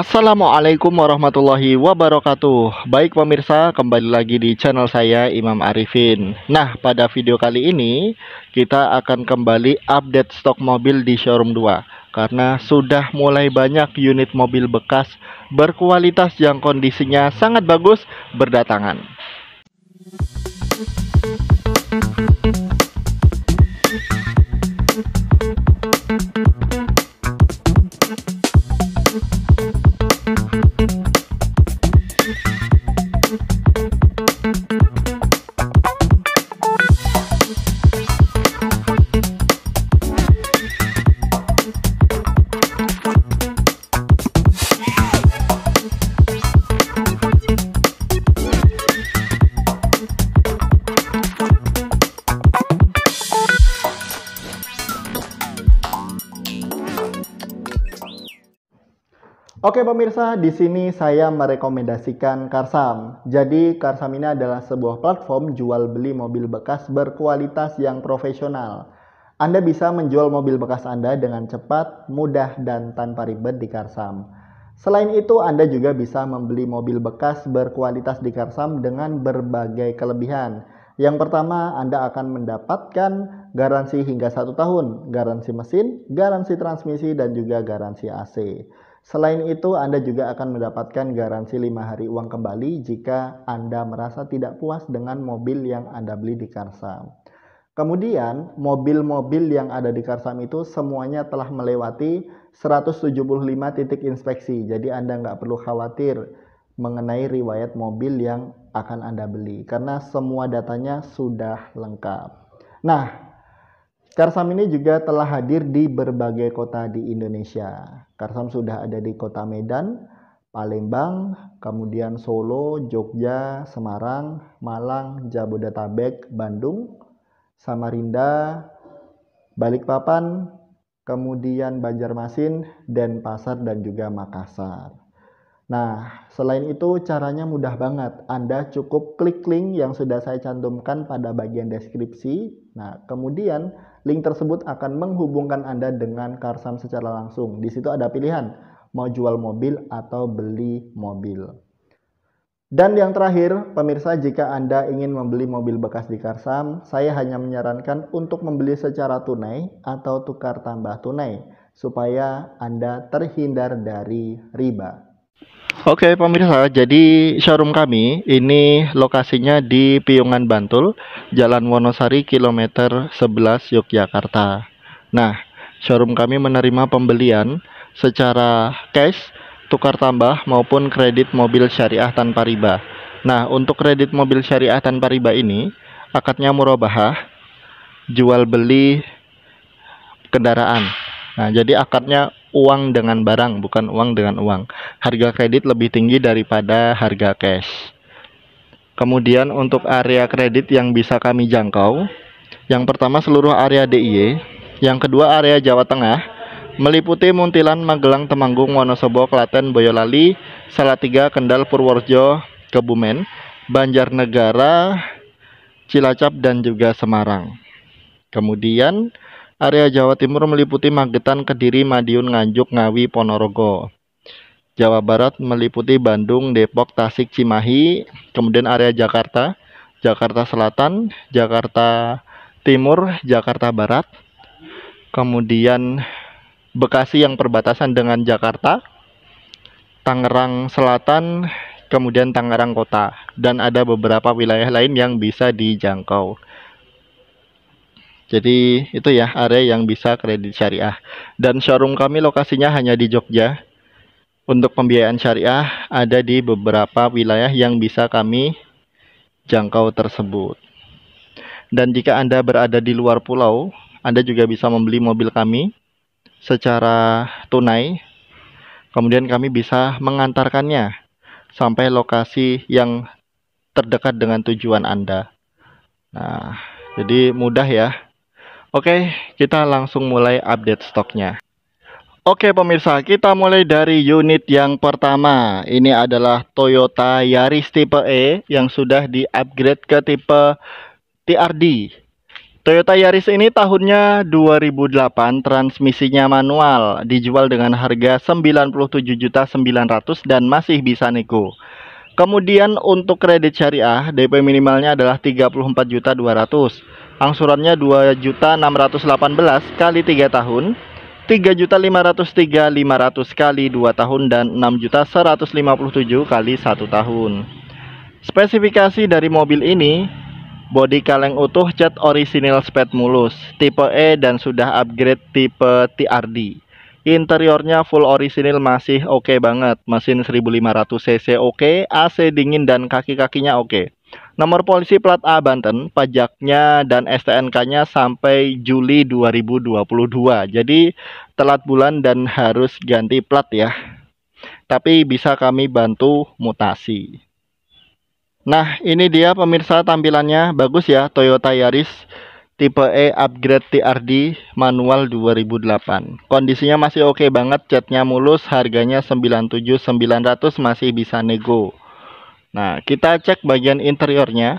Assalamualaikum warahmatullahi wabarakatuh Baik pemirsa, kembali lagi di channel saya Imam Arifin Nah, pada video kali ini Kita akan kembali update stok mobil di showroom 2 Karena sudah mulai banyak unit mobil bekas Berkualitas yang kondisinya sangat bagus Berdatangan Oke pemirsa, di sini saya merekomendasikan Karsam. Jadi Karsam ini adalah sebuah platform jual beli mobil bekas berkualitas yang profesional. Anda bisa menjual mobil bekas Anda dengan cepat, mudah, dan tanpa ribet di Karsam. Selain itu, Anda juga bisa membeli mobil bekas berkualitas di Karsam dengan berbagai kelebihan. Yang pertama, Anda akan mendapatkan garansi hingga satu tahun, garansi mesin, garansi transmisi, dan juga garansi AC. Selain itu, Anda juga akan mendapatkan garansi 5 hari uang kembali jika Anda merasa tidak puas dengan mobil yang Anda beli di Karsam. Kemudian, mobil-mobil yang ada di Karsam itu semuanya telah melewati 175 titik inspeksi. Jadi Anda nggak perlu khawatir mengenai riwayat mobil yang akan Anda beli karena semua datanya sudah lengkap. Nah, Karsam ini juga telah hadir di berbagai kota di Indonesia. Karsam sudah ada di kota Medan, Palembang, kemudian Solo, Jogja, Semarang, Malang, Jabodetabek, Bandung, Samarinda, Balikpapan, kemudian Banjarmasin, Pasar dan juga Makassar. Nah, selain itu caranya mudah banget. Anda cukup klik link yang sudah saya cantumkan pada bagian deskripsi Nah, kemudian link tersebut akan menghubungkan Anda dengan Karsam secara langsung. Di situ ada pilihan mau jual mobil atau beli mobil. Dan yang terakhir, pemirsa, jika Anda ingin membeli mobil bekas di Karsam, saya hanya menyarankan untuk membeli secara tunai atau tukar tambah tunai, supaya Anda terhindar dari riba. Oke pemirsa, jadi showroom kami ini lokasinya di Piungan Bantul, Jalan Wonosari kilometer 11 Yogyakarta. Nah, showroom kami menerima pembelian secara cash, tukar tambah maupun kredit mobil syariah tanpa riba. Nah, untuk kredit mobil syariah tanpa riba ini akadnya murabahah, jual beli kendaraan. Nah, jadi akadnya uang dengan barang, bukan uang dengan uang. Harga kredit lebih tinggi daripada harga cash. Kemudian untuk area kredit yang bisa kami jangkau, yang pertama seluruh area DIY, yang kedua area Jawa Tengah, meliputi Muntilan, Magelang, Temanggung, Wonosobo, Klaten, Boyolali, Salatiga, Kendal, Purworejo, Kebumen, Banjarnegara, Cilacap, dan juga Semarang. Kemudian Area Jawa Timur meliputi Magetan, Kediri, Madiun, Nganjuk, Ngawi, Ponorogo. Jawa Barat meliputi Bandung, Depok, Tasik, Cimahi, kemudian area Jakarta, Jakarta Selatan, Jakarta Timur, Jakarta Barat, kemudian Bekasi yang perbatasan dengan Jakarta, Tangerang Selatan, kemudian Tangerang Kota, dan ada beberapa wilayah lain yang bisa dijangkau. Jadi itu ya area yang bisa kredit syariah. Dan showroom kami lokasinya hanya di Jogja. Untuk pembiayaan syariah ada di beberapa wilayah yang bisa kami jangkau tersebut. Dan jika Anda berada di luar pulau, Anda juga bisa membeli mobil kami secara tunai. Kemudian kami bisa mengantarkannya sampai lokasi yang terdekat dengan tujuan Anda. Nah, jadi mudah ya Oke, kita langsung mulai update stoknya. Oke pemirsa, kita mulai dari unit yang pertama. Ini adalah Toyota Yaris tipe E yang sudah di-upgrade ke tipe TRD. Toyota Yaris ini tahunnya 2008, transmisinya manual, dijual dengan harga 97.900 dan masih bisa nego. Kemudian untuk kredit syariah, DP minimalnya adalah 34.200 Angsurannya 2.618 kali 3 tahun, 3.503.500 kali 2 tahun dan 6.157 kali 1 tahun. Spesifikasi dari mobil ini Bodi kaleng utuh cat orisinil spet mulus, tipe E dan sudah upgrade tipe TRD. Interiornya full orisinil masih oke okay banget, mesin 1500cc oke, okay, AC dingin dan kaki-kakinya oke. Okay. Nomor polisi plat A Banten, pajaknya dan STNK-nya sampai Juli 2022. Jadi telat bulan dan harus ganti plat ya. Tapi bisa kami bantu mutasi. Nah, ini dia pemirsa tampilannya. Bagus ya Toyota Yaris tipe E upgrade TRD manual 2008. Kondisinya masih oke okay banget, catnya mulus, harganya 97.900 masih bisa nego. Nah, kita cek bagian interiornya.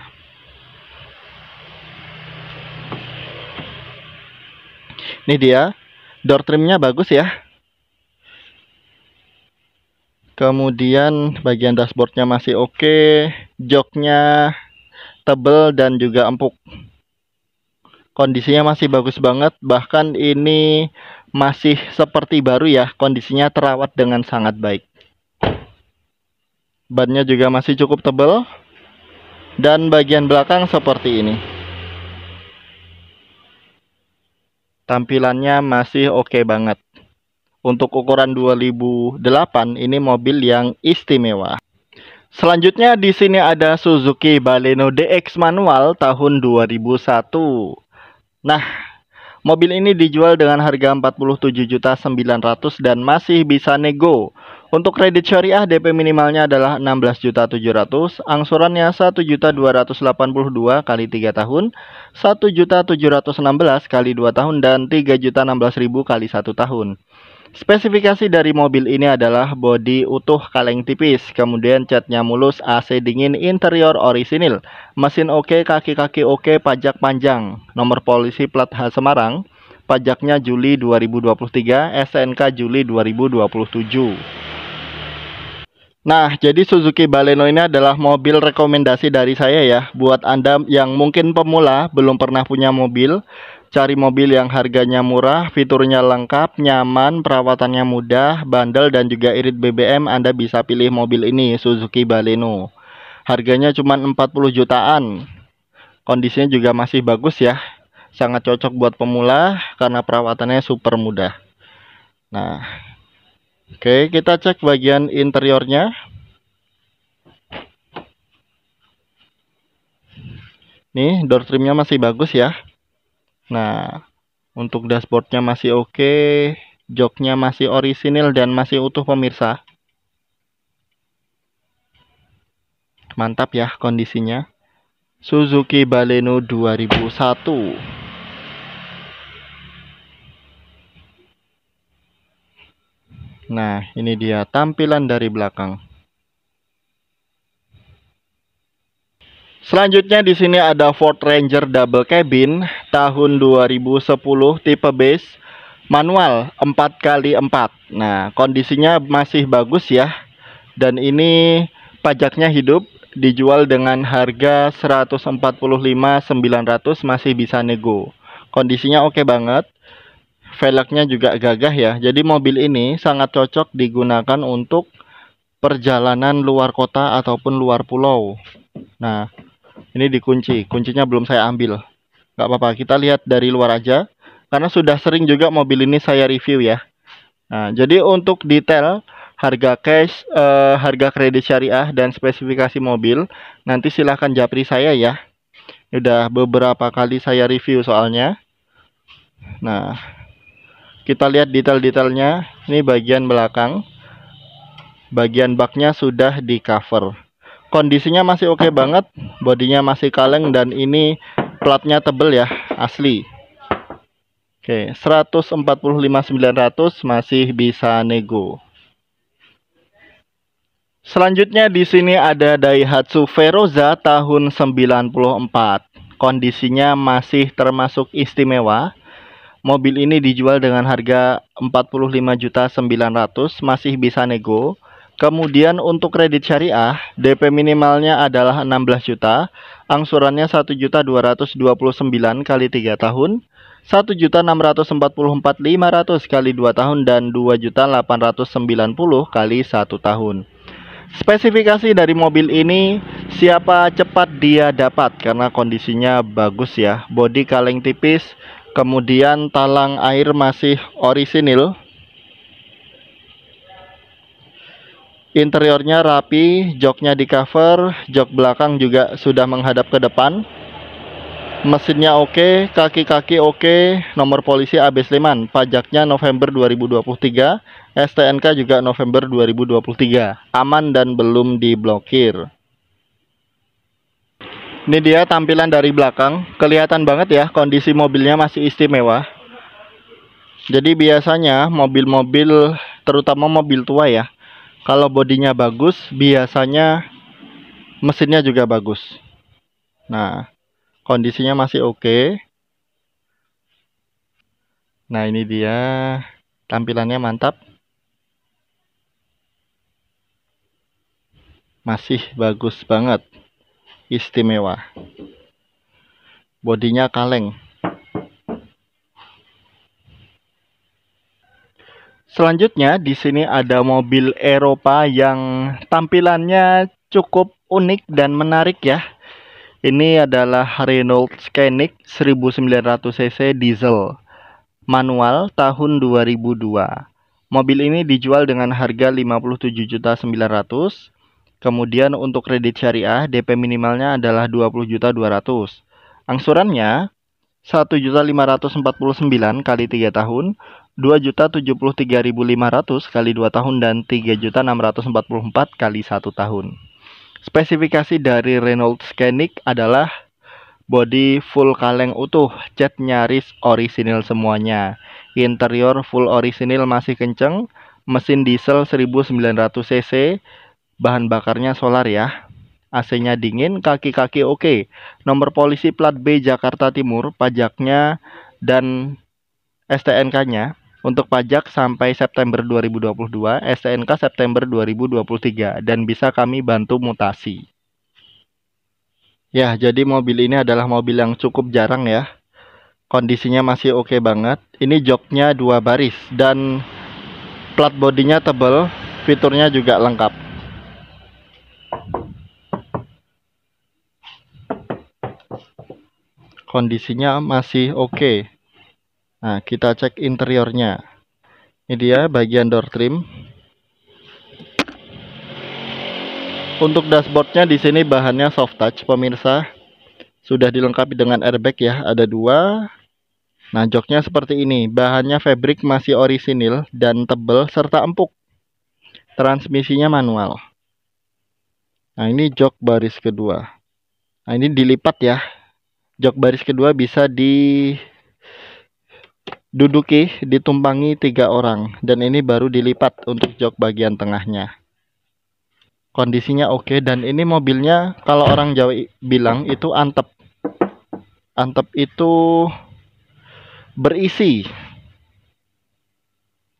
Ini dia, door trimnya bagus ya. Kemudian bagian dashboardnya masih oke, okay. joknya tebel dan juga empuk. Kondisinya masih bagus banget, bahkan ini masih seperti baru ya, kondisinya terawat dengan sangat baik. Bannya juga masih cukup tebal. Dan bagian belakang seperti ini. Tampilannya masih oke okay banget. Untuk ukuran 2008 ini mobil yang istimewa. Selanjutnya di sini ada Suzuki Baleno DX manual tahun 2001. Nah, mobil ini dijual dengan harga 47.900 dan masih bisa nego. Untuk kredit syariah DP minimalnya adalah 16.700, angsurannya 1.282 kali 3 tahun, 1.716 kali 2 tahun dan 3.16.000 kali 1 tahun. Spesifikasi dari mobil ini adalah bodi utuh kaleng tipis, kemudian catnya mulus, AC dingin, interior orisinil, mesin oke, okay, kaki-kaki oke, okay, pajak panjang, nomor polisi plat H Semarang, pajaknya Juli 2023, SNK Juli 2027. Nah, jadi Suzuki Baleno ini adalah mobil rekomendasi dari saya ya buat Anda yang mungkin pemula, belum pernah punya mobil, cari mobil yang harganya murah, fiturnya lengkap, nyaman, perawatannya mudah, bandel dan juga irit BBM, Anda bisa pilih mobil ini Suzuki Baleno. Harganya cuma 40 jutaan. Kondisinya juga masih bagus ya. Sangat cocok buat pemula karena perawatannya super mudah. Nah, Oke, kita cek bagian interiornya. Nih, door trimnya masih bagus ya. Nah, untuk dashboardnya masih oke. Joknya masih orisinil dan masih utuh pemirsa. Mantap ya kondisinya. Suzuki Baleno 2001. Nah, ini dia tampilan dari belakang. Selanjutnya di sini ada Ford Ranger Double Cabin tahun 2010 tipe base manual 4x4. Nah, kondisinya masih bagus ya. Dan ini pajaknya hidup dijual dengan harga 145.900 masih bisa nego. Kondisinya oke okay banget velgnya juga gagah ya. Jadi mobil ini sangat cocok digunakan untuk perjalanan luar kota ataupun luar pulau. Nah, ini dikunci. Kuncinya belum saya ambil. Gak apa-apa, kita lihat dari luar aja. Karena sudah sering juga mobil ini saya review ya. Nah, jadi untuk detail harga cash, eh, harga kredit syariah dan spesifikasi mobil, nanti silahkan japri saya ya. Udah beberapa kali saya review soalnya. Nah, kita lihat detail-detailnya ini bagian belakang bagian baknya sudah di cover kondisinya masih oke okay banget bodinya masih kaleng dan ini platnya tebel ya asli Oke, okay, 145.900 masih bisa nego. Selanjutnya di sini ada Daihatsu Veroza tahun 94. Kondisinya masih termasuk istimewa. Mobil ini dijual dengan harga 45.900 masih bisa nego. Kemudian untuk kredit syariah, DP minimalnya adalah 16 juta, angsurannya 1.229 kali 3 tahun, 1.644.500 kali 2 tahun dan 2.890 kali 1 tahun. Spesifikasi dari mobil ini siapa cepat dia dapat karena kondisinya bagus ya. body kaleng tipis, kemudian talang air masih orisinil interiornya rapi joknya di cover jok belakang juga sudah menghadap ke depan mesinnya oke okay, kaki-kaki oke okay, nomor polisi AB Sleman pajaknya November 2023 STNK juga November 2023 aman dan belum diblokir ini dia tampilan dari belakang. Kelihatan banget ya kondisi mobilnya masih istimewa. Jadi biasanya mobil-mobil terutama mobil tua ya. Kalau bodinya bagus, biasanya mesinnya juga bagus. Nah, kondisinya masih oke. Okay. Nah, ini dia tampilannya mantap. Masih bagus banget istimewa. Bodinya kaleng. Selanjutnya di sini ada mobil Eropa yang tampilannya cukup unik dan menarik ya. Ini adalah Renault Scenic 1900 cc diesel manual tahun 2002. Mobil ini dijual dengan harga 57.900 Kemudian untuk kredit syariah DP minimalnya adalah 20.200. Angsurannya 1.549 kali 3 tahun, 2.073.500 kali 2 tahun dan 3.644 kali 1 tahun. Spesifikasi dari Renault Scenic adalah body full kaleng utuh, cat nyaris orisinil semuanya. Interior full orisinil masih kenceng, mesin diesel 1900 cc, bahan bakarnya solar ya. AC-nya dingin, kaki-kaki oke. Okay. Nomor polisi plat B Jakarta Timur, pajaknya dan STNK-nya untuk pajak sampai September 2022, STNK September 2023 dan bisa kami bantu mutasi. Ya, jadi mobil ini adalah mobil yang cukup jarang ya. Kondisinya masih oke okay banget. Ini joknya dua baris dan plat bodinya tebal, fiturnya juga lengkap. kondisinya masih oke. Okay. Nah, kita cek interiornya. Ini dia bagian door trim. Untuk dashboardnya di sini bahannya soft touch, pemirsa. Sudah dilengkapi dengan airbag ya, ada dua. Nah, joknya seperti ini. Bahannya fabric masih orisinil dan tebal serta empuk. Transmisinya manual. Nah, ini jok baris kedua. Nah, ini dilipat ya, jok baris kedua bisa di duduki ditumpangi tiga orang dan ini baru dilipat untuk jok bagian tengahnya kondisinya oke okay, dan ini mobilnya kalau orang Jawa bilang itu antep antep itu berisi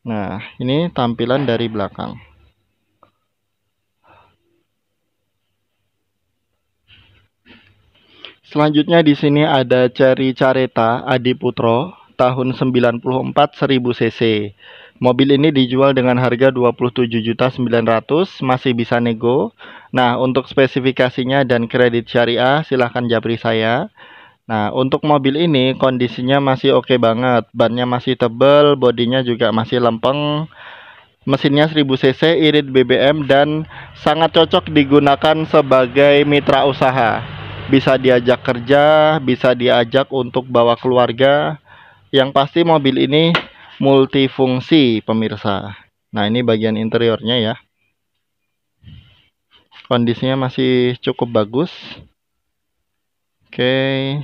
nah ini tampilan dari belakang Selanjutnya di sini ada Cherry Careta Adiputro tahun 94 1000 cc. Mobil ini dijual dengan harga 27.900, masih bisa nego. Nah, untuk spesifikasinya dan kredit syariah silahkan japri saya. Nah, untuk mobil ini kondisinya masih oke okay banget. Bannya masih tebal, bodinya juga masih lempeng. Mesinnya 1000 cc, irit BBM dan sangat cocok digunakan sebagai mitra usaha bisa diajak kerja, bisa diajak untuk bawa keluarga. Yang pasti mobil ini multifungsi pemirsa. Nah ini bagian interiornya ya. Kondisinya masih cukup bagus. Oke.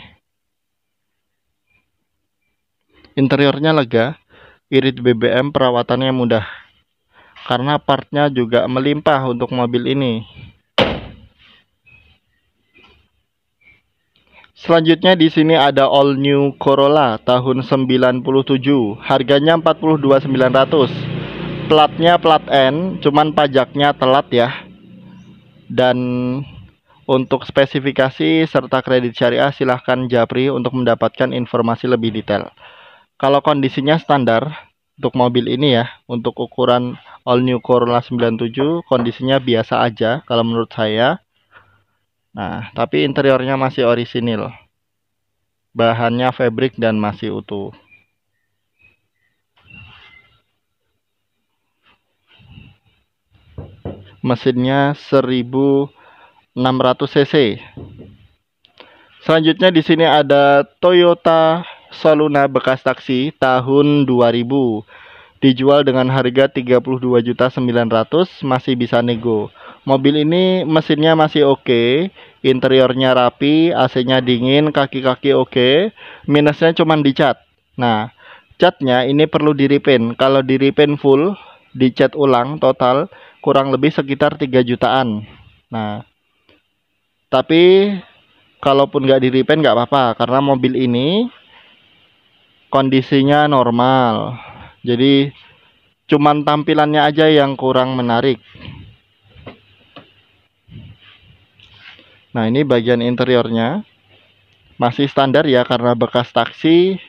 Interiornya lega. Irit BBM perawatannya mudah. Karena partnya juga melimpah untuk mobil ini. Selanjutnya di sini ada all new Corolla tahun 97, harganya 42.900. Platnya plat N, cuman pajaknya telat ya. Dan untuk spesifikasi serta kredit syariah silahkan Japri untuk mendapatkan informasi lebih detail. Kalau kondisinya standar untuk mobil ini ya, untuk ukuran all new Corolla 97 kondisinya biasa aja kalau menurut saya Nah, tapi interiornya masih orisinil. Bahannya fabric dan masih utuh. Mesinnya 1600 cc. Selanjutnya di sini ada Toyota Soluna bekas taksi tahun 2000. Dijual dengan harga 32.900 masih bisa nego. Mobil ini mesinnya masih oke, okay, interiornya rapi, AC-nya dingin, kaki-kaki oke. Okay. Minusnya cuma dicat. Nah, catnya ini perlu diripin. Kalau diripin full, dicat ulang total kurang lebih sekitar 3 jutaan. Nah, tapi kalaupun nggak diripin nggak apa-apa karena mobil ini kondisinya normal. Jadi cuman tampilannya aja yang kurang menarik. Nah ini bagian interiornya. Masih standar ya karena bekas taksi.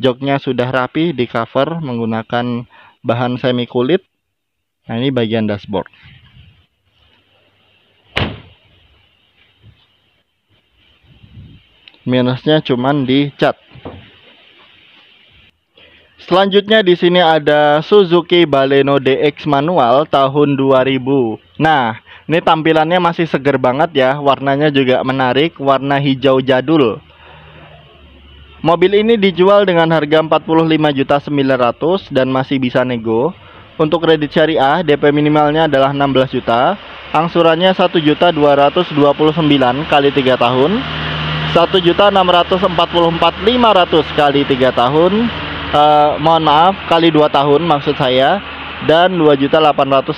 Joknya sudah rapi di cover menggunakan bahan semi kulit. Nah ini bagian dashboard. Minusnya cuman di cat. Selanjutnya di sini ada Suzuki Baleno DX manual tahun 2000. Nah, ini tampilannya masih seger banget ya, warnanya juga menarik, warna hijau jadul. Mobil ini dijual dengan harga 45.900 dan masih bisa nego. Untuk kredit syariah, DP minimalnya adalah 16 juta, angsurannya 1.229 kali 3 tahun, 1.644.500 kali 3 tahun, eh, mohon maaf, kali 2 tahun maksud saya, dan 2.890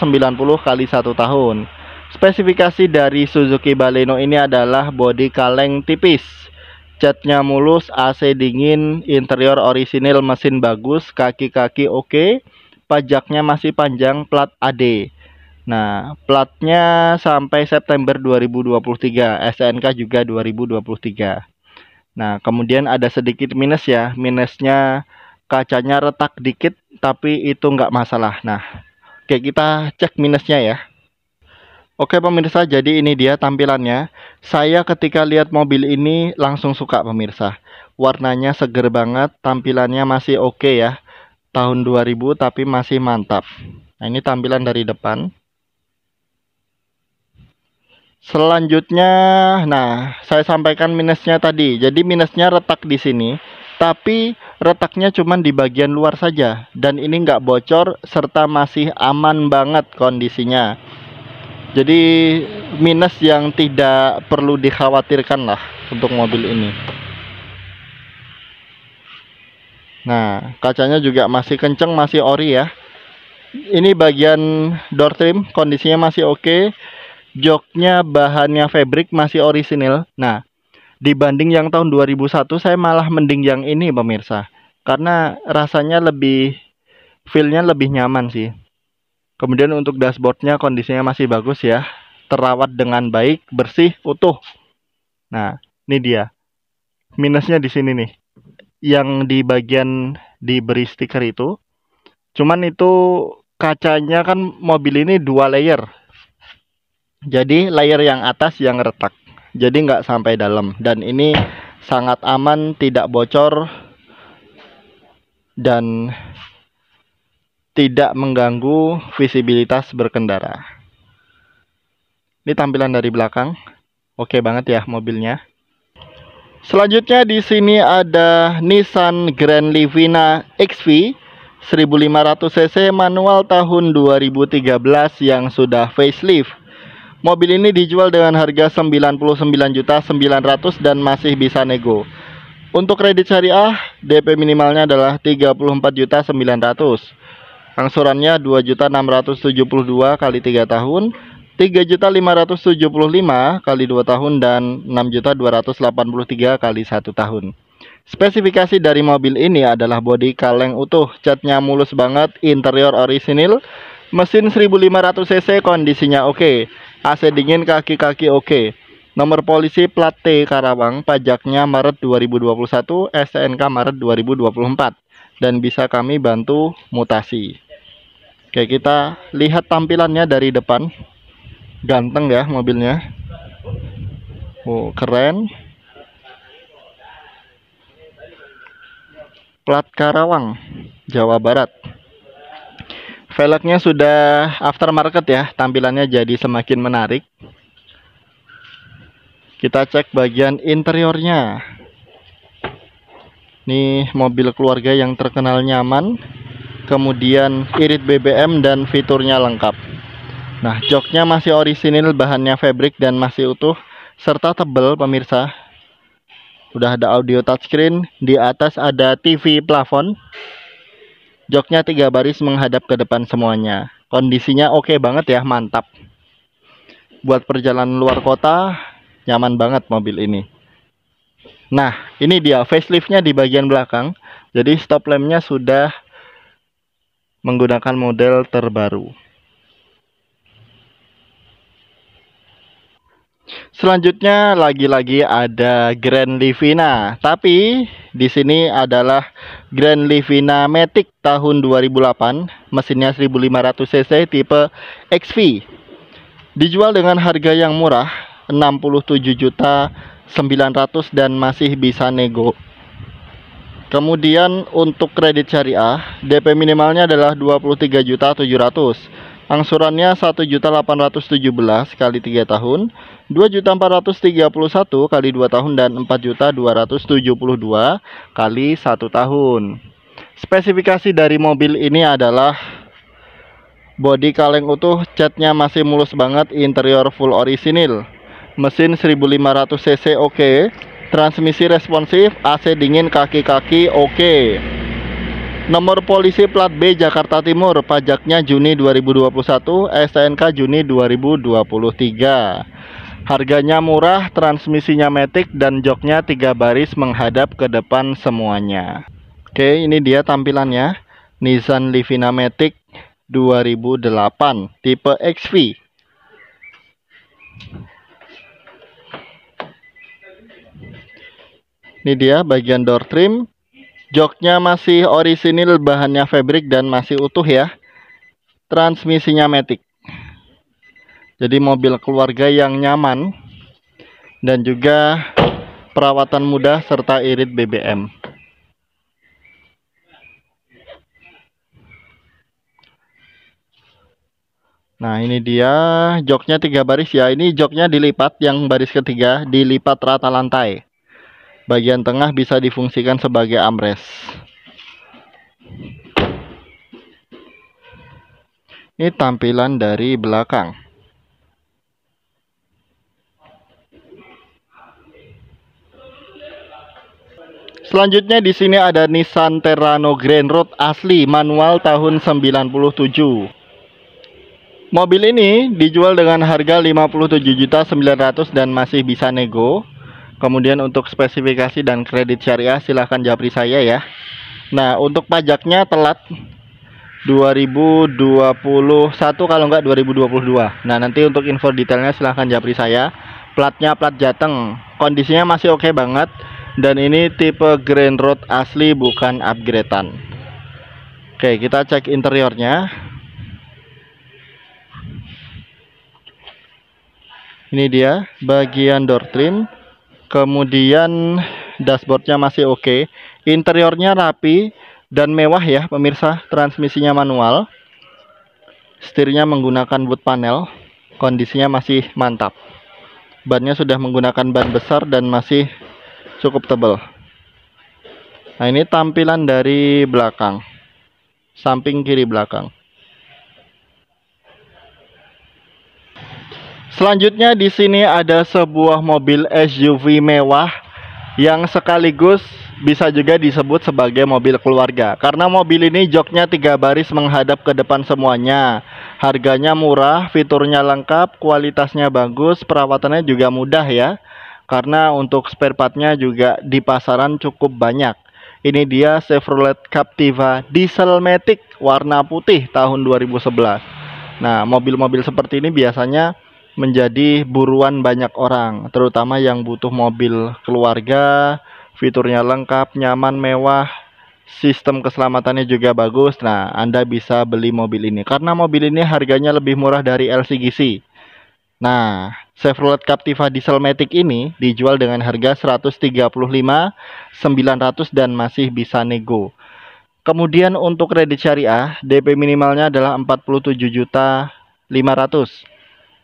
kali 1 tahun. Spesifikasi dari Suzuki Baleno ini adalah bodi kaleng tipis, catnya mulus, AC dingin, interior orisinil, mesin bagus, kaki-kaki oke, okay, pajaknya masih panjang, plat AD. Nah, platnya sampai September 2023, SNK juga 2023. Nah, kemudian ada sedikit minus ya, minusnya kacanya retak dikit, tapi itu nggak masalah. Nah, oke kita cek minusnya ya. Oke pemirsa, jadi ini dia tampilannya. Saya ketika lihat mobil ini langsung suka pemirsa. Warnanya seger banget, tampilannya masih oke okay ya. Tahun 2000 tapi masih mantap. Nah, ini tampilan dari depan. Selanjutnya, nah, saya sampaikan minusnya tadi. Jadi minusnya retak di sini, tapi retaknya cuma di bagian luar saja dan ini nggak bocor serta masih aman banget kondisinya jadi minus yang tidak perlu dikhawatirkan lah untuk mobil ini nah kacanya juga masih kenceng masih ori ya ini bagian door trim kondisinya masih oke joknya bahannya fabric masih orisinil nah dibanding yang tahun 2001 saya malah mending yang ini pemirsa karena rasanya lebih feelnya lebih nyaman sih Kemudian untuk dashboardnya kondisinya masih bagus ya, terawat dengan baik, bersih, utuh. Nah, ini dia. Minusnya di sini nih. Yang di bagian diberi stiker itu. Cuman itu kacanya kan mobil ini dua layer. Jadi layer yang atas yang retak. Jadi nggak sampai dalam. Dan ini sangat aman, tidak bocor. Dan tidak mengganggu visibilitas berkendara. Ini tampilan dari belakang. Oke banget ya mobilnya. Selanjutnya di sini ada Nissan Grand Livina XV 1500cc manual tahun 2013 yang sudah facelift. Mobil ini dijual dengan harga 99.900 dan masih bisa nego. Untuk kredit syariah, DP minimalnya adalah 34.900 angsurannya 2.672 kali 3 tahun 3.575 kali 2 tahun dan 6.283 kali 1 tahun. Spesifikasi dari mobil ini adalah bodi kaleng utuh, catnya mulus banget, interior orisinil, mesin 1500 cc kondisinya oke, okay, AC dingin kaki-kaki oke. okay. Nomor polisi plat T Karawang, pajaknya Maret 2021, STNK Maret 2024 dan bisa kami bantu mutasi. Oke, kita lihat tampilannya dari depan. Ganteng ya mobilnya. Oh, keren. Plat Karawang, Jawa Barat. Velgnya sudah aftermarket ya, tampilannya jadi semakin menarik. Kita cek bagian interiornya. Ini mobil keluarga yang terkenal nyaman, kemudian irit BBM dan fiturnya lengkap. Nah, joknya masih orisinil, bahannya fabric dan masih utuh serta tebel pemirsa. Udah ada audio touchscreen, di atas ada TV plafon. Joknya tiga baris menghadap ke depan semuanya. Kondisinya oke okay banget ya, mantap. Buat perjalanan luar kota, nyaman banget mobil ini. Nah, ini dia faceliftnya di bagian belakang. Jadi stop lampnya sudah menggunakan model terbaru. Selanjutnya lagi-lagi ada Grand Livina, tapi di sini adalah Grand Livina Matic tahun 2008, mesinnya 1500 cc tipe XV. Dijual dengan harga yang murah, 67 juta 900 dan masih bisa nego kemudian untuk kredit syariah DP minimalnya adalah 23.700 angsurannya 1.817 kali 3 tahun 2.431 kali 2 tahun dan 4.272 kali 1 tahun spesifikasi dari mobil ini adalah bodi kaleng utuh catnya masih mulus banget interior full orisinil mesin 1500 cc oke okay. transmisi responsif AC dingin kaki-kaki oke okay. nomor polisi plat B Jakarta Timur pajaknya Juni 2021 STNK Juni 2023 harganya murah transmisinya metik dan joknya tiga baris menghadap ke depan semuanya oke okay, ini dia tampilannya Nissan Livina Matic 2008 tipe XV Ini dia bagian door trim. Joknya masih orisinil, bahannya fabric dan masih utuh ya. Transmisinya matic. Jadi mobil keluarga yang nyaman dan juga perawatan mudah serta irit BBM. Nah ini dia joknya tiga baris ya. Ini joknya dilipat yang baris ketiga dilipat rata lantai. Bagian tengah bisa difungsikan sebagai amres. Ini tampilan dari belakang. Selanjutnya di sini ada Nissan Terrano Grand Road asli manual tahun 97. Mobil ini dijual dengan harga 57.900 dan masih bisa nego. Kemudian untuk spesifikasi dan kredit syariah silahkan japri saya ya. Nah, untuk pajaknya telat 2021 kalau enggak 2022. Nah, nanti untuk info detailnya silahkan japri saya. Platnya plat Jateng. Kondisinya masih oke okay banget dan ini tipe Grand Road asli bukan upgradean. Oke, kita cek interiornya. Ini dia bagian door trim kemudian dashboardnya masih oke okay. interiornya rapi dan mewah ya pemirsa transmisinya manual setirnya menggunakan wood panel kondisinya masih mantap bannya sudah menggunakan ban besar dan masih cukup tebal nah ini tampilan dari belakang samping kiri belakang Selanjutnya di sini ada sebuah mobil SUV mewah yang sekaligus bisa juga disebut sebagai mobil keluarga karena mobil ini joknya tiga baris menghadap ke depan semuanya harganya murah fiturnya lengkap kualitasnya bagus perawatannya juga mudah ya karena untuk spare partnya juga di pasaran cukup banyak ini dia Chevrolet Captiva diesel matic warna putih tahun 2011 nah mobil-mobil seperti ini biasanya menjadi buruan banyak orang, terutama yang butuh mobil keluarga, fiturnya lengkap, nyaman, mewah, sistem keselamatannya juga bagus. Nah, Anda bisa beli mobil ini karena mobil ini harganya lebih murah dari LCGC. Nah, Chevrolet Captiva Diesel Matic ini dijual dengan harga 135.900 dan masih bisa nego. Kemudian untuk kredit syariah, DP minimalnya adalah 47 juta 500.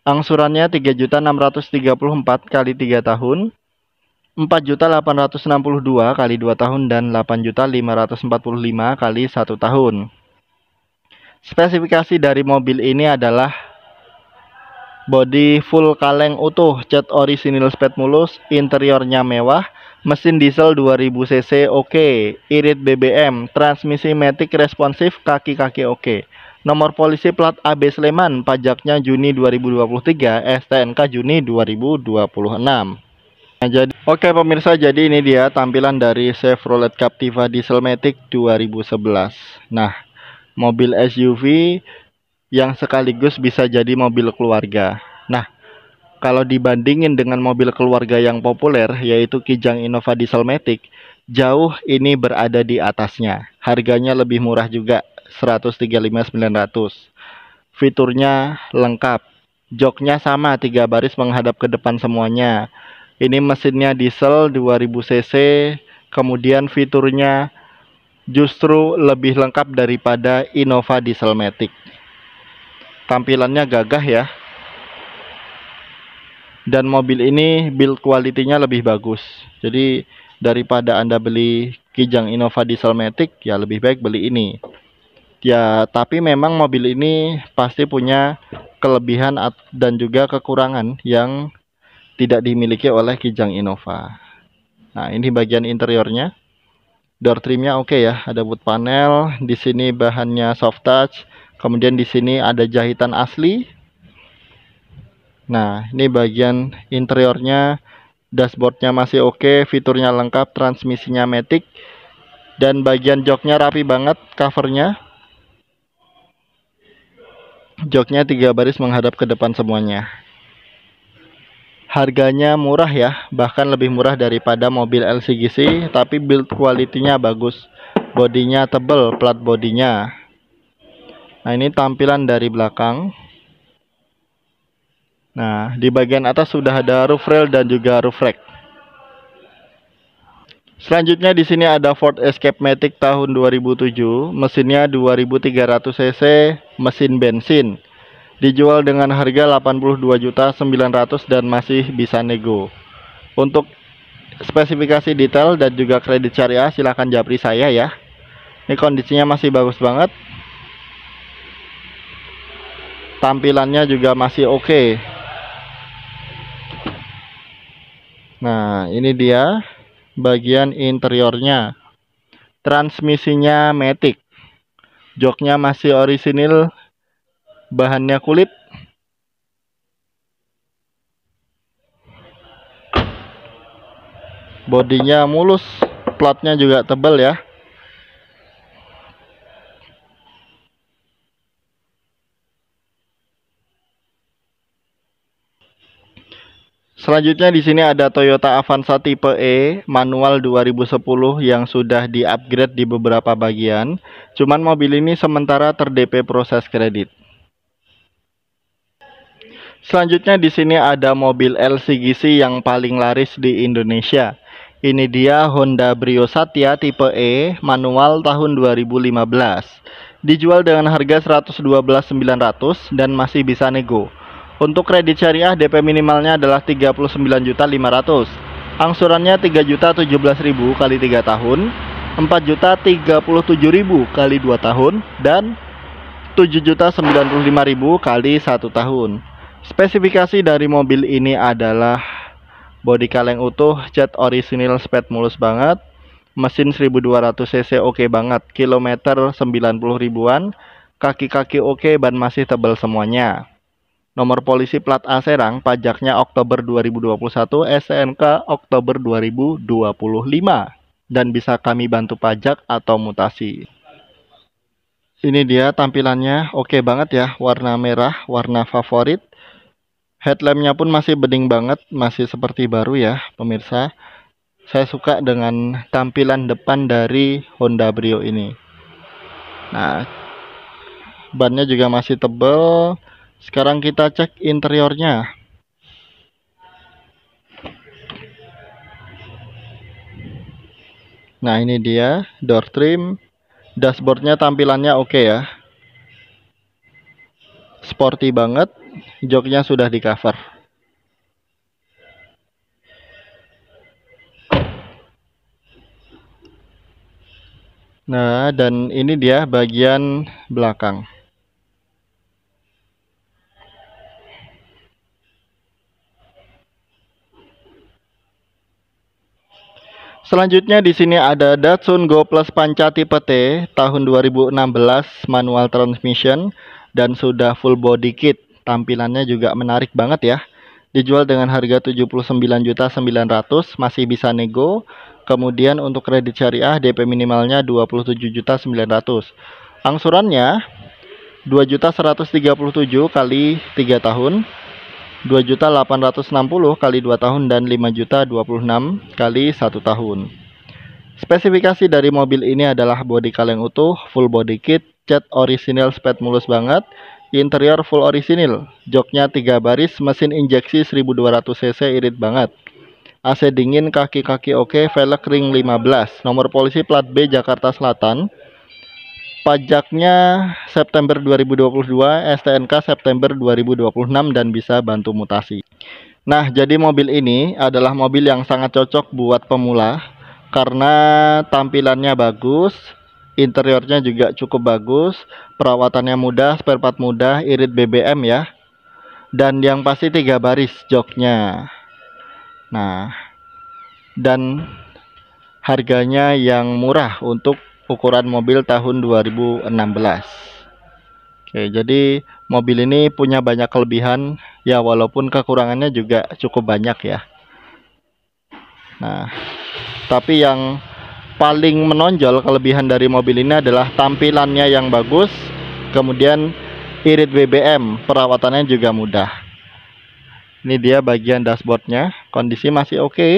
Angsurannya 3.634 kali 3 tahun, 4.862 kali 2 tahun dan 8.545 kali 1 tahun. Spesifikasi dari mobil ini adalah bodi full kaleng utuh, cat orisinil spet mulus, interiornya mewah, mesin diesel 2000 cc oke, okay, irit BBM, transmisi matic responsif, kaki-kaki oke. okay. Nomor polisi plat AB Sleman, pajaknya Juni 2023, STNK Juni 2026. Nah, jadi Oke pemirsa, jadi ini dia tampilan dari Chevrolet Captiva Diesel Matic 2011. Nah, mobil SUV yang sekaligus bisa jadi mobil keluarga. Nah, kalau dibandingin dengan mobil keluarga yang populer yaitu Kijang Innova Diesel Matic, jauh ini berada di atasnya. Harganya lebih murah juga 135.900 fiturnya lengkap joknya sama tiga baris menghadap ke depan semuanya ini mesinnya diesel 2000 cc kemudian fiturnya justru lebih lengkap daripada Innova Dieselmatic tampilannya gagah ya dan mobil ini build quality-nya lebih bagus jadi daripada Anda beli Kijang Innova Dieselmatic ya lebih baik beli ini Ya, tapi memang mobil ini pasti punya kelebihan dan juga kekurangan yang tidak dimiliki oleh Kijang Innova. Nah, ini bagian interiornya. Door trimnya oke okay ya, ada wood panel, di sini bahannya soft touch, kemudian di sini ada jahitan asli. Nah, ini bagian interiornya, dashboardnya masih oke, okay, fiturnya lengkap, transmisinya matic, dan bagian joknya rapi banget, covernya joknya tiga baris menghadap ke depan semuanya. Harganya murah ya, bahkan lebih murah daripada mobil LCGC, tapi build quality-nya bagus. Bodinya tebel, plat bodinya. Nah, ini tampilan dari belakang. Nah, di bagian atas sudah ada roof rail dan juga roof rack. Selanjutnya di sini ada Ford Escape Matic tahun 2007, mesinnya 2300 cc, mesin bensin. Dijual dengan harga 82.900 dan masih bisa nego. Untuk spesifikasi detail dan juga kredit syariah silahkan japri saya ya. Ini kondisinya masih bagus banget. Tampilannya juga masih oke. Okay. Nah, ini dia bagian interiornya. Transmisinya matic. Joknya masih orisinil, bahannya kulit. Bodinya mulus, platnya juga tebal ya. Selanjutnya di sini ada Toyota Avanza tipe E manual 2010 yang sudah di-upgrade di beberapa bagian. Cuman mobil ini sementara terdp proses kredit. Selanjutnya di sini ada mobil LCGC yang paling laris di Indonesia. Ini dia Honda Brio Satya tipe E manual tahun 2015. Dijual dengan harga 112.900 dan masih bisa nego. Untuk kredit syariah DP minimalnya adalah 39.500. Angsurannya 3.017.000 kali 3 tahun, 4.037.000 kali 2 tahun dan 7.095.000 kali 1 tahun. Spesifikasi dari mobil ini adalah bodi kaleng utuh, cat orisinil spet mulus banget, mesin 1200 cc oke okay banget, kilometer 90 ribuan, kaki-kaki oke, okay, ban masih tebal semuanya. Nomor polisi plat A Serang, pajaknya Oktober 2021, SNK Oktober 2025. Dan bisa kami bantu pajak atau mutasi. Ini dia tampilannya, oke okay banget ya, warna merah, warna favorit. Headlampnya pun masih bening banget, masih seperti baru ya pemirsa. Saya suka dengan tampilan depan dari Honda Brio ini. Nah, bannya juga masih tebal, sekarang kita cek interiornya. Nah ini dia door trim Dashboardnya tampilannya oke okay ya Sporty banget Joknya sudah di cover Nah dan ini dia bagian belakang Selanjutnya di sini ada Datsun Go Plus Panca tipe T tahun 2016 manual transmission dan sudah full body kit. Tampilannya juga menarik banget ya. Dijual dengan harga 79.900 masih bisa nego. Kemudian untuk kredit syariah DP minimalnya 27.900. Angsurannya 2.137 kali 3 tahun 2.860 kali 2 tahun dan 5.026 kali 1 tahun. Spesifikasi dari mobil ini adalah bodi kaleng utuh, full body kit, cat orisinil spet mulus banget, interior full orisinil, joknya 3 baris, mesin injeksi 1200 cc irit banget. AC dingin, kaki-kaki oke, velg ring 15, nomor polisi plat B Jakarta Selatan, pajaknya September 2022, STNK September 2026 dan bisa bantu mutasi. Nah, jadi mobil ini adalah mobil yang sangat cocok buat pemula karena tampilannya bagus, interiornya juga cukup bagus, perawatannya mudah, spare part mudah, irit BBM ya. Dan yang pasti tiga baris joknya. Nah, dan harganya yang murah untuk ukuran mobil tahun 2016 Oke jadi mobil ini punya banyak kelebihan ya walaupun kekurangannya juga cukup banyak ya Nah tapi yang paling menonjol kelebihan dari mobil ini adalah tampilannya yang bagus kemudian irit BBM perawatannya juga mudah ini dia bagian dashboardnya kondisi masih oke okay.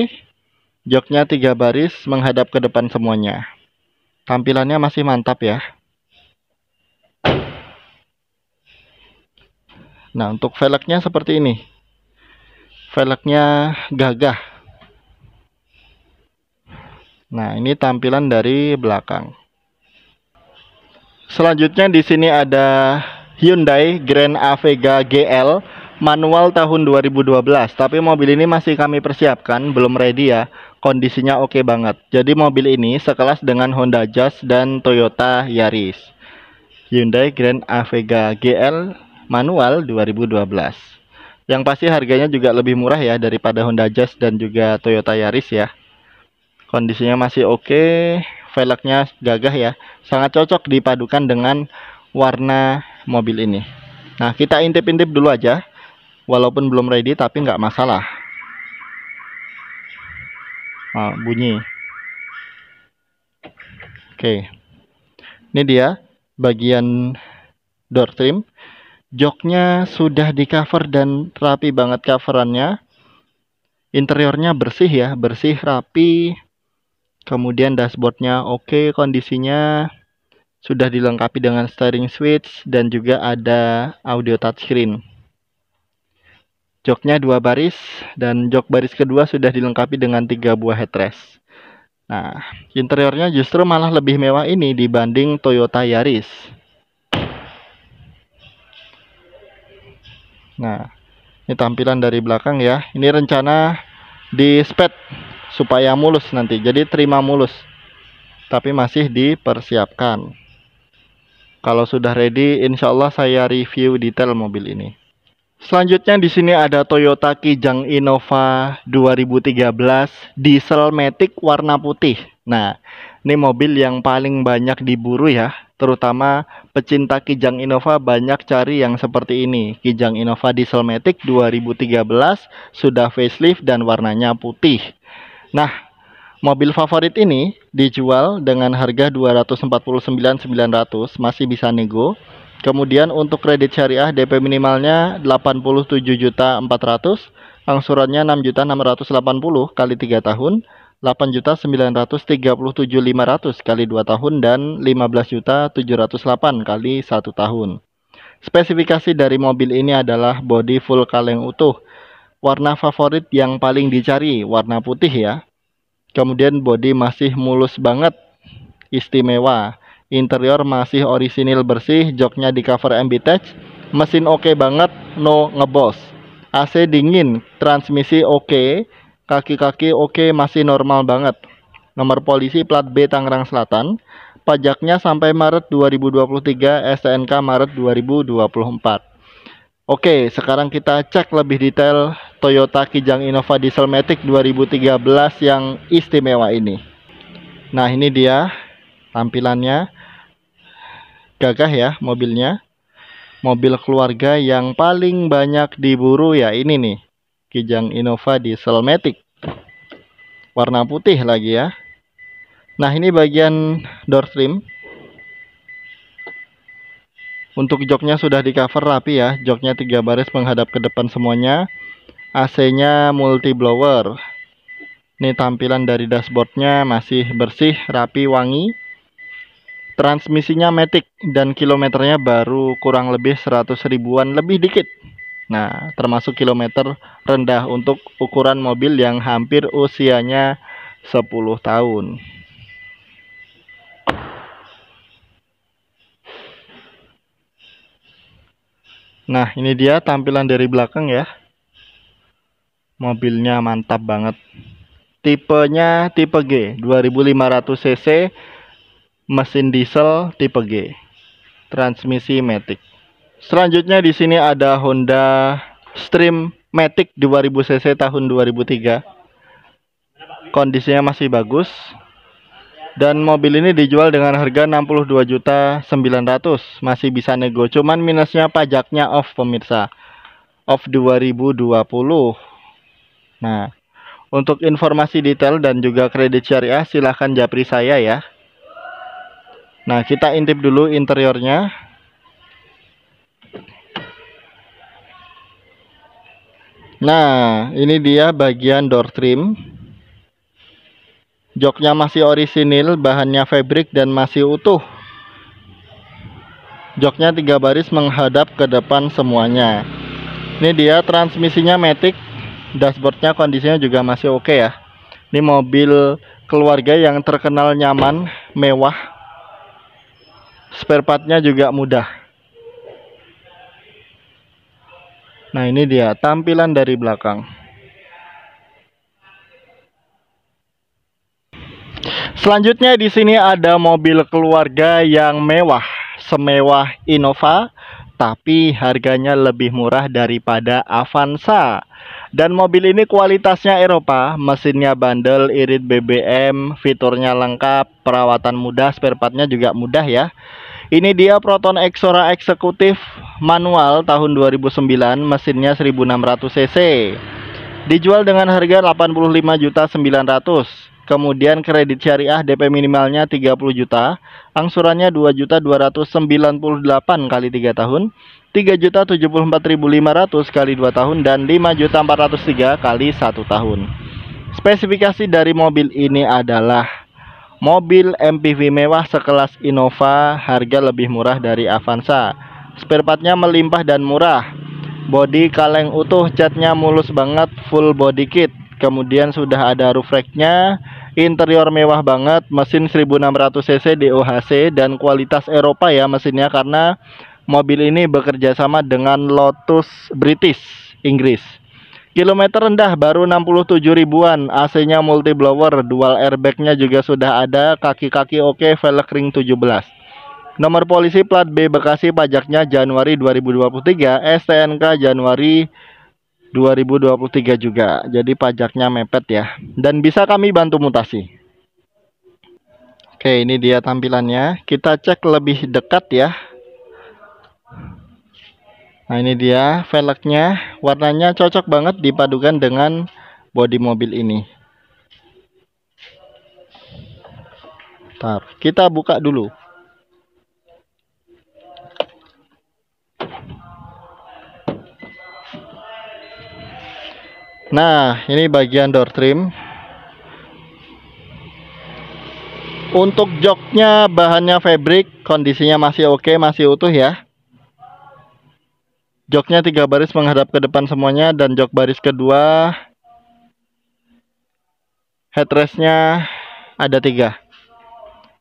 joknya tiga baris menghadap ke depan semuanya Tampilannya masih mantap ya. Nah, untuk velgnya seperti ini. Velgnya gagah. Nah, ini tampilan dari belakang. Selanjutnya di sini ada Hyundai Grand Avega GL manual tahun 2012, tapi mobil ini masih kami persiapkan, belum ready ya kondisinya oke okay banget. Jadi mobil ini sekelas dengan Honda Jazz dan Toyota Yaris. Hyundai Grand Avega GL manual 2012. Yang pasti harganya juga lebih murah ya daripada Honda Jazz dan juga Toyota Yaris ya. Kondisinya masih oke, okay, velgnya gagah ya. Sangat cocok dipadukan dengan warna mobil ini. Nah, kita intip-intip dulu aja. Walaupun belum ready tapi nggak masalah. Ah, bunyi. Oke, ini dia bagian door trim. Joknya sudah di cover dan rapi banget coverannya. Interiornya bersih ya, bersih, rapi. Kemudian dashboardnya oke okay, kondisinya. Sudah dilengkapi dengan steering switch dan juga ada audio touchscreen. Joknya dua baris dan jok baris kedua sudah dilengkapi dengan tiga buah headrest. Nah, interiornya justru malah lebih mewah ini dibanding Toyota Yaris. Nah, ini tampilan dari belakang ya. Ini rencana di sped supaya mulus nanti. Jadi terima mulus. Tapi masih dipersiapkan. Kalau sudah ready, insya Allah saya review detail mobil ini. Selanjutnya di sini ada Toyota Kijang Innova 2013 diesel matic warna putih. Nah, ini mobil yang paling banyak diburu ya, terutama pecinta Kijang Innova banyak cari yang seperti ini. Kijang Innova diesel matic 2013 sudah facelift dan warnanya putih. Nah, mobil favorit ini dijual dengan harga 249.900, masih bisa nego Kemudian untuk kredit syariah DP minimalnya 87.400, angsurannya 6.680 kali 3 tahun, 8.937.500 kali 2 tahun dan 15.708 kali 1 tahun. Spesifikasi dari mobil ini adalah body full kaleng utuh. Warna favorit yang paling dicari warna putih ya. Kemudian body masih mulus banget, istimewa interior masih orisinil bersih, joknya di cover Tech, mesin oke okay banget, no ngebos. AC dingin, transmisi oke, okay, kaki-kaki oke okay, masih normal banget. Nomor polisi plat B Tangerang Selatan, pajaknya sampai Maret 2023, STNK Maret 2024. Oke, sekarang kita cek lebih detail Toyota Kijang Innova Diesel Matic 2013 yang istimewa ini. Nah, ini dia tampilannya gagah ya mobilnya. Mobil keluarga yang paling banyak diburu ya ini nih. Kijang Innova Diesel Matic. Warna putih lagi ya. Nah ini bagian door trim. Untuk joknya sudah di cover rapi ya. Joknya tiga baris menghadap ke depan semuanya. AC-nya multi blower. Ini tampilan dari dashboardnya masih bersih, rapi, wangi. Transmisinya Matic dan kilometernya baru kurang lebih 100 ribuan lebih dikit. Nah, termasuk kilometer rendah untuk ukuran mobil yang hampir usianya 10 tahun. Nah, ini dia tampilan dari belakang ya. Mobilnya mantap banget. Tipenya tipe G, 2500 cc, mesin diesel tipe G, transmisi Matic. Selanjutnya di sini ada Honda Stream Matic 2000 cc tahun 2003. Kondisinya masih bagus. Dan mobil ini dijual dengan harga 62 juta 900 masih bisa nego. Cuman minusnya pajaknya off pemirsa. Off 2020. Nah, untuk informasi detail dan juga kredit syariah silahkan japri saya ya. Nah, kita intip dulu interiornya. Nah, ini dia bagian door trim. Joknya masih orisinil, bahannya fabric dan masih utuh. Joknya tiga baris menghadap ke depan semuanya. Ini dia transmisinya matic, dashboardnya kondisinya juga masih oke okay ya. Ini mobil keluarga yang terkenal nyaman, mewah, spare partnya juga mudah nah ini dia tampilan dari belakang selanjutnya di sini ada mobil keluarga yang mewah semewah Innova tapi harganya lebih murah daripada Avanza. Dan mobil ini kualitasnya Eropa, mesinnya bandel, irit BBM, fiturnya lengkap, perawatan mudah, spare partnya juga mudah ya. Ini dia Proton Exora eksekutif manual tahun 2009, mesinnya 1600 cc. Dijual dengan harga 85.900. Kemudian kredit syariah DP minimalnya 30 juta, angsurannya 2.298 kali 3 tahun, 3.074.500 kali 2 tahun dan 5.403 kali 1 tahun. Spesifikasi dari mobil ini adalah mobil MPV mewah sekelas Innova harga lebih murah dari Avanza. Spare partnya melimpah dan murah. body kaleng utuh, catnya mulus banget, full body kit. Kemudian sudah ada roof racknya, interior mewah banget, mesin 1600 cc DOHC dan kualitas Eropa ya mesinnya karena mobil ini bekerja sama dengan Lotus British Inggris. Kilometer rendah baru 67 ribuan, AC-nya multi blower, dual airbag-nya juga sudah ada, kaki-kaki oke, velg ring 17. Nomor polisi plat B Bekasi pajaknya Januari 2023, STNK Januari 2023 juga. Jadi pajaknya mepet ya. Dan bisa kami bantu mutasi. Oke, ini dia tampilannya. Kita cek lebih dekat ya. Nah, ini dia velgnya. Warnanya cocok banget dipadukan dengan bodi mobil ini. Bentar, kita buka dulu. Nah, ini bagian door trim. Untuk joknya bahannya fabric, kondisinya masih oke, masih utuh ya. Joknya tiga baris menghadap ke depan semuanya dan jok baris kedua headrestnya ada tiga.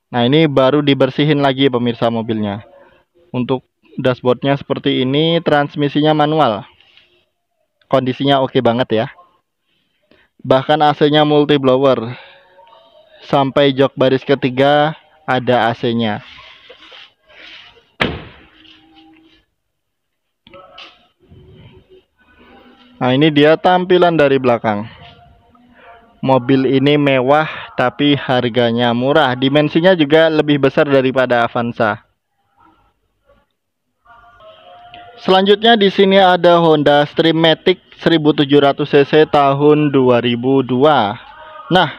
Nah ini baru dibersihin lagi pemirsa mobilnya. Untuk dashboardnya seperti ini, transmisinya manual. Kondisinya oke banget ya bahkan AC-nya multi blower sampai jok baris ketiga ada AC-nya nah ini dia tampilan dari belakang mobil ini mewah tapi harganya murah dimensinya juga lebih besar daripada Avanza Selanjutnya di sini ada Honda Stream 1700 cc tahun 2002. Nah,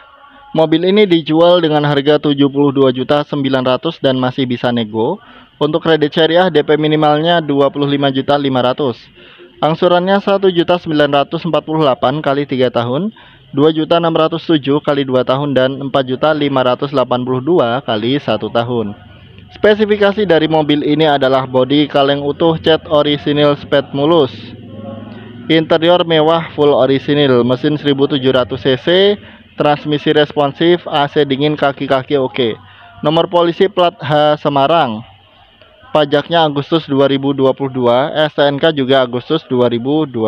mobil ini dijual dengan harga 72.900 dan masih bisa nego. Untuk kredit syariah DP minimalnya 25.500. Angsurannya 1.948 kali 3 tahun, 2.607 kali 2 tahun dan 4.582 kali 1 tahun. Spesifikasi dari mobil ini adalah bodi kaleng utuh cat orisinil spet mulus. Interior mewah full orisinil, mesin 1700 cc, transmisi responsif, AC dingin, kaki-kaki oke. Nomor polisi plat H Semarang. Pajaknya Agustus 2022, STNK juga Agustus 2022.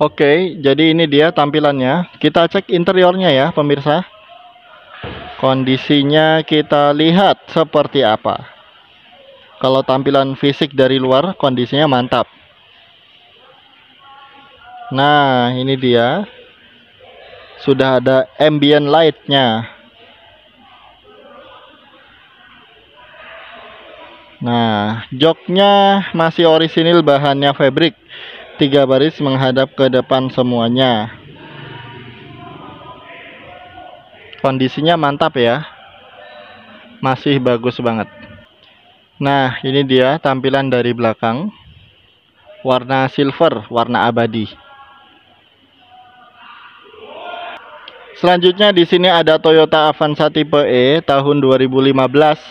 Oke, jadi ini dia tampilannya. Kita cek interiornya ya, pemirsa. Kondisinya kita lihat seperti apa. Kalau tampilan fisik dari luar kondisinya mantap. Nah, ini dia. Sudah ada ambient light-nya. Nah, joknya masih orisinil bahannya fabric. Tiga baris menghadap ke depan semuanya. kondisinya mantap ya masih bagus banget nah ini dia tampilan dari belakang warna silver warna abadi selanjutnya di sini ada Toyota Avanza tipe E tahun 2015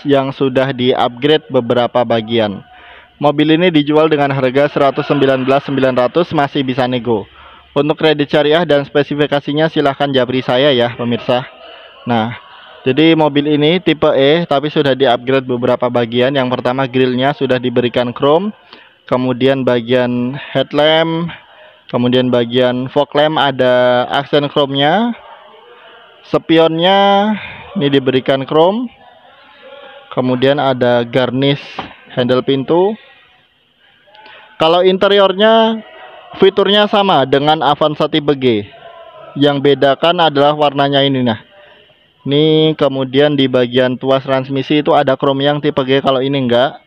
yang sudah di upgrade beberapa bagian mobil ini dijual dengan harga 119.900 masih bisa nego untuk kredit syariah dan spesifikasinya silahkan japri saya ya pemirsa Nah, jadi mobil ini tipe E tapi sudah di-upgrade beberapa bagian. Yang pertama grillnya sudah diberikan chrome, kemudian bagian headlamp, kemudian bagian fog lamp ada aksen chrome-nya. Spionnya ini diberikan chrome. Kemudian ada garnish handle pintu. Kalau interiornya fiturnya sama dengan Avanza tipe G. Yang bedakan adalah warnanya ini nah Nih kemudian di bagian tuas transmisi itu ada chrome yang tipe G kalau ini enggak.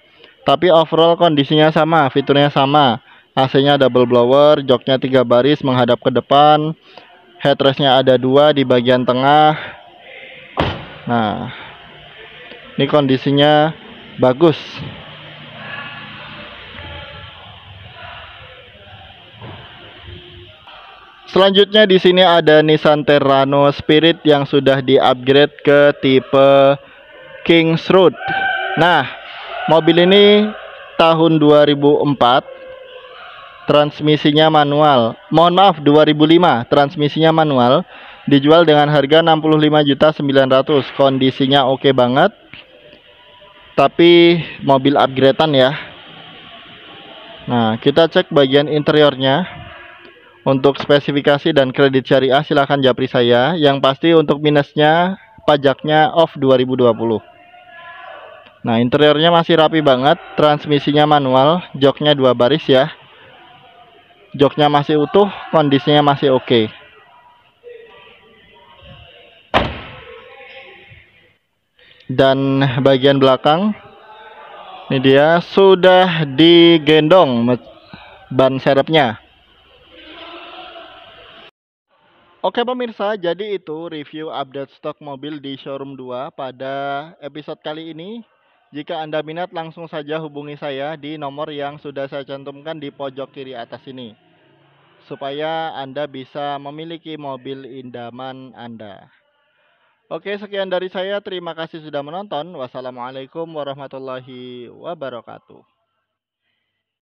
Tapi overall kondisinya sama, fiturnya sama. AC-nya double blower, joknya 3 baris menghadap ke depan. Headrestnya ada dua di bagian tengah. Nah, ini kondisinya bagus. Selanjutnya di sini ada Nissan Terrano Spirit yang sudah diupgrade ke tipe Kings Road. Nah, mobil ini tahun 2004 transmisinya manual. Mohon maaf 2005 transmisinya manual dijual dengan harga 65.900. Kondisinya oke okay banget. Tapi mobil upgradean ya. Nah, kita cek bagian interiornya. Untuk spesifikasi dan kredit syariah silahkan japri saya. Yang pasti untuk minusnya pajaknya off 2020. Nah interiornya masih rapi banget. Transmisinya manual. Joknya dua baris ya. Joknya masih utuh. Kondisinya masih oke. Okay. Dan bagian belakang. Ini dia sudah digendong ban serepnya Oke pemirsa, jadi itu review update stok mobil di showroom 2 pada episode kali ini. Jika Anda minat langsung saja hubungi saya di nomor yang sudah saya cantumkan di pojok kiri atas ini. Supaya Anda bisa memiliki mobil indaman Anda. Oke, sekian dari saya. Terima kasih sudah menonton. Wassalamualaikum warahmatullahi wabarakatuh.